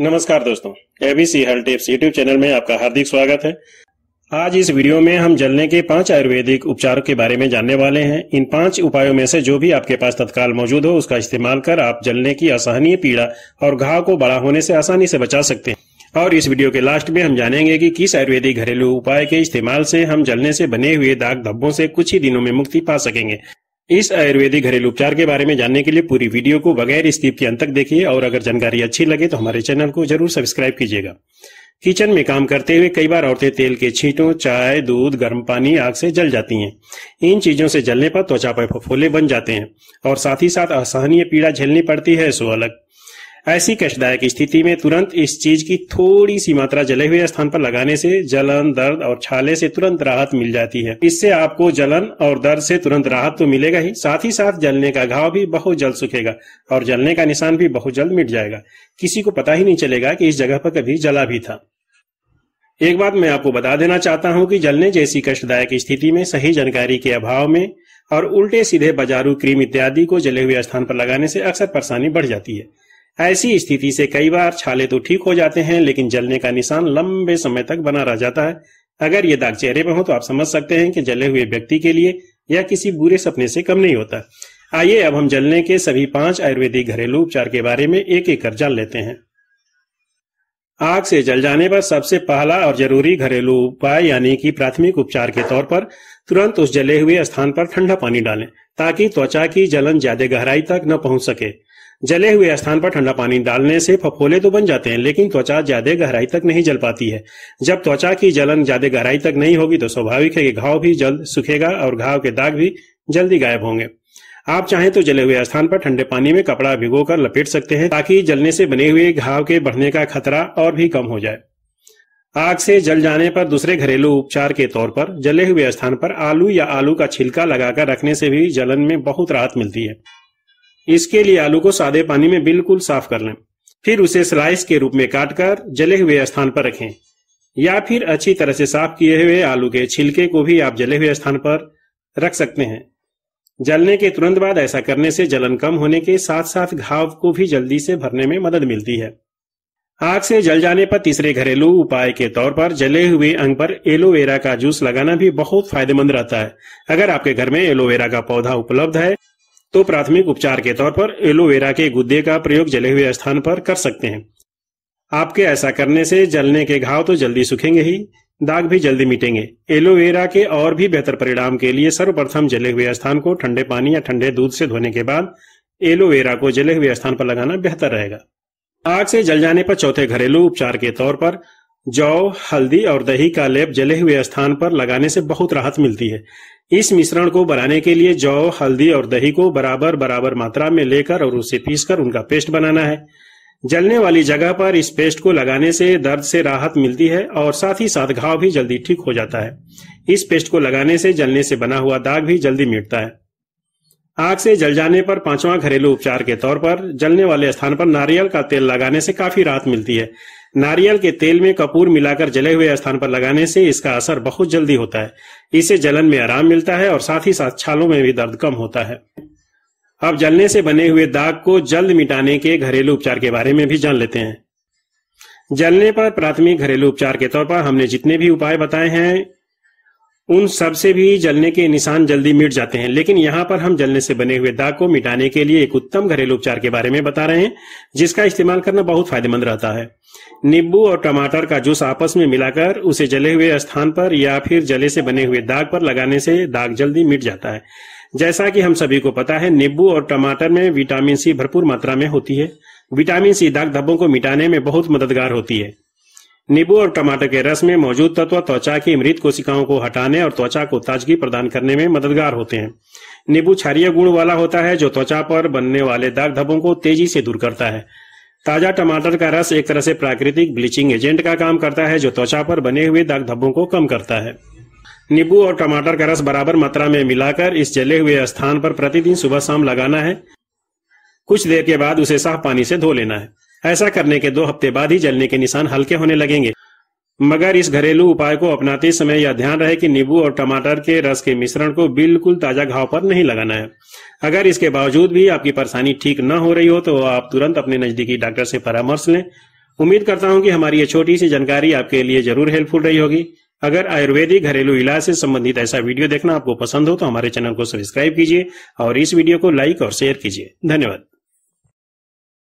नमस्कार दोस्तों ABC health tips YouTube channel में आपका हार्दिक स्वागत है आज इस वीडियो में हम जलने के पांच आयुर्वेदिक उपचारों के बारे में जानने वाले हैं इन पांच उपायों में से जो भी आपके पास तत्काल मौजूद हो उसका इस्तेमाल कर आप जलने की असहनीय पीड़ा और घाव को बड़ा होने से आसानी से बचा सकते हैं और इस वीडियो के लास्ट में हम जानेंगे कि किस आयुर्वेदिक घरेलू उपाय के इस्तेमाल से हम जलने से बने हुए दाग धब्बों से कुछ ही दिनों में मुक्ति पा सकेंगे इस आयुर्वेदिक घरेलू उपचार के बारे में जानने के लिए पूरी वीडियो को बगैर स्तीप के अंत तक देखिए और अगर जानकारी अच्छी लगे तो हमारे चैनल को जरूर सब्सक्राइब कीजिएगा किचन में काम करते हुए कई बार औरतें तेल के छींटों चाय दूध गर्म पानी आग से जल जाती हैं इन चीजों से जलने पर त्वचा पर फफोले बन जाते हैं और साथ ही साथ असहनीय पीड़ा झेलनी पड़ती है सो अलग ऐसी कष्टदायक स्थिति में तुरंत इस चीज की थोड़ी सी मात्रा जले हुए स्थान पर लगाने से जलन दर्द और छाले से तुरंत राहत मिल जाती है इससे आपको जलन और दर्द से तुरंत राहत तो मिलेगा ही साथ ही साथ जलने का घाव भी बहुत जल्द सुखेगा और जलने का निशान भी बहुत जल्द मिट जाएगा किसी को पता ही नहीं चलेगा कि इस जगह पर कभी जला भी था एक बात मैं आपको बता देना चाहता हूँ की जलने जैसी कष्टदायक स्थिति में सही जानकारी के अभाव में और उल्टे सीधे बाजारू क्रीम इत्यादि को जले हुए स्थान पर लगाने से अक्सर परेशानी बढ़ जाती है ऐसी स्थिति से कई बार छाले तो ठीक हो जाते हैं लेकिन जलने का निशान लंबे समय तक बना रह जाता है अगर ये दाग चेहरे पर हो तो आप समझ सकते हैं कि जले हुए व्यक्ति के लिए या किसी बुरे सपने से कम नहीं होता आइए अब हम जलने के सभी पांच आयुर्वेदिक घरेलू उपचार के बारे में एक एक कर जान लेते हैं आग से जल जाने पर सबसे पहला और जरूरी घरेलू उपाय यानी कि प्राथमिक उपचार के तौर पर तुरंत उस जले हुए स्थान पर ठंडा पानी डालें ताकि त्वचा की जलन ज्यादा गहराई तक न पहुंच सके जले हुए स्थान पर ठंडा पानी डालने से फफोले तो बन जाते हैं लेकिन त्वचा ज्यादा गहराई तक नहीं जल पाती है जब त्वचा की जलन ज्यादा गहराई तक नहीं होगी तो स्वाभाविक है कि घाव भी जल्द सूखेगा और घाव के दाग भी जल्दी गायब होंगे आप चाहें तो जले हुए स्थान पर ठंडे पानी में कपड़ा कर लपेट सकते हैं ताकि जलने से बने हुए घाव के बढ़ने का खतरा और भी कम हो जाए आग से जल जाने पर दूसरे घरेलू उपचार के तौर पर जले हुए स्थान पर आलू या आलू का छिलका लगाकर रखने से भी जलन में बहुत राहत मिलती है इसके लिए आलू को सादे पानी में बिल्कुल साफ कर लें फिर उसे स्लाइस के रूप में काटकर जले हुए स्थान पर रखें या फिर अच्छी तरह से साफ किए हुए आलू के छिलके को भी आप जले हुए स्थान पर रख सकते हैं जलने के तुरंत बाद ऐसा करने से जलन कम होने के साथ साथ घाव को भी जल्दी से भरने में मदद मिलती है आग से जल जाने पर तीसरे घरेलू उपाय के तौर पर जले हुए अंग पर एलोवेरा का जूस लगाना भी बहुत फायदेमंद रहता है अगर आपके घर में एलोवेरा का पौधा उपलब्ध है तो प्राथमिक उपचार के तौर पर एलोवेरा के गुद्दे का प्रयोग जले हुए स्थान पर कर सकते हैं आपके ऐसा करने से जलने के घाव तो जल्दी सूखेंगे ही दाग भी जल्दी मिटेंगे एलोवेरा के और भी बेहतर परिणाम के लिए सर्वप्रथम जले हुए स्थान को ठंडे पानी या ठंडे दूध से धोने के बाद एलोवेरा को जले हुए स्थान पर लगाना बेहतर रहेगा आग से जल जाने पर चौथे घरेलू उपचार के तौर पर जौ हल्दी और दही का लेप जले हुए स्थान पर लगाने से बहुत राहत मिलती है इस मिश्रण को बनाने के लिए जौ हल्दी और दही को बराबर बराबर मात्रा में लेकर और उसे पीसकर उनका पेस्ट बनाना है जलने वाली जगह पर इस पेस्ट को लगाने से दर्द से राहत मिलती है और साथ ही साथ घाव भी जल्दी ठीक हो जाता है इस पेस्ट को लगाने से जलने से बना हुआ दाग भी जल्दी मिटता है आग से जल जाने पर पांचवा घरेलू उपचार के तौर पर जलने वाले स्थान पर नारियल का तेल लगाने से काफी राहत मिलती है नारियल के तेल में कपूर मिलाकर जले हुए स्थान पर लगाने से इसका असर बहुत जल्दी होता है इससे जलन में आराम मिलता है और साथ ही साथ छालों में भी दर्द कम होता है अब जलने से बने हुए दाग को जल्द मिटाने के घरेलू उपचार के बारे में भी जान लेते हैं जलने पर प्राथमिक घरेलू उपचार के तौर पर हमने जितने भी उपाय बताए हैं उन सब से भी जलने के निशान जल्दी मिट जाते हैं लेकिन यहाँ पर हम जलने से बने हुए दाग को मिटाने के लिए एक उत्तम घरेलू उपचार के बारे में बता रहे हैं जिसका इस्तेमाल करना बहुत फायदेमंद रहता है नींबू और टमाटर का जूस आपस में मिलाकर उसे जले हुए स्थान पर या फिर जले से बने हुए दाग पर लगाने से दाग जल्दी मिट जाता है जैसा कि हम सभी को पता है नींबू और टमाटर में विटामिन सी भरपूर मात्रा में होती है विटामिन सी दाग धब्बों को मिटाने में बहुत मददगार होती है नींबू और टमाटर के रस में मौजूद तत्व त्वचा की मृत कोशिकाओं को हटाने और त्वचा को ताजगी प्रदान करने में मददगार होते हैं नींबू क्षारिय गुण वाला होता है जो त्वचा पर बनने वाले दाग धब्बों को तेजी से दूर करता है ताजा टमाटर का रस एक तरह से प्राकृतिक ब्लीचिंग एजेंट का काम करता है जो त्वचा पर बने हुए दाग धब्बों को कम करता है नींबू और टमाटर का रस बराबर मात्रा में मिलाकर इस जले हुए स्थान पर प्रतिदिन सुबह शाम लगाना है कुछ देर के बाद उसे साफ पानी से धो लेना है ऐसा करने के दो हफ्ते बाद ही जलने के निशान हल्के होने लगेंगे मगर इस घरेलू उपाय को अपनाते समय यह ध्यान रहे कि नींबू और टमाटर के रस के मिश्रण को बिल्कुल ताजा घाव पर नहीं लगाना है अगर इसके बावजूद भी आपकी परेशानी ठीक न हो रही हो तो आप तुरंत अपने नजदीकी डॉक्टर से परामर्श लें उम्मीद करता हूं कि हमारी ये छोटी सी जानकारी आपके लिए जरूर हेल्पफुल रही होगी अगर आयुर्वेदिक घरेलू इलाज से संबंधित ऐसा वीडियो देखना आपको पसंद हो तो हमारे चैनल को सब्सक्राइब कीजिए और इस वीडियो को लाइक और शेयर कीजिए धन्यवाद